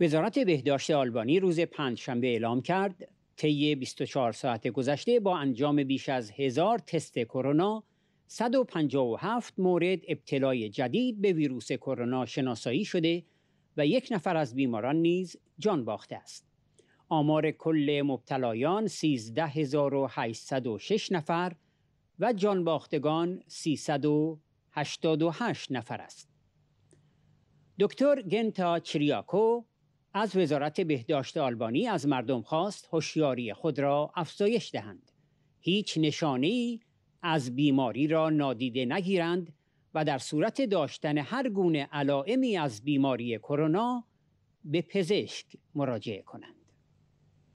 وزارت بهداشت آلبانی روز شنبه اعلام کرد طی 24 ساعت گذشته با انجام بیش از هزار تست کرونا 157 مورد ابتلای جدید به ویروس کرونا شناسایی شده و یک نفر از بیماران نیز جان باخته است. آمار کل مبتلایان 13806 نفر و جان باختگان 388 نفر است. دکتر گنتا چریاکو از وزارت بهداشت آلبانی از مردم خواست هوشیاری خود را افزایش دهند هیچ نشانه از بیماری را نادیده نگیرند و در صورت داشتن هر گونه علائمی از بیماری کرونا به پزشک مراجعه کنند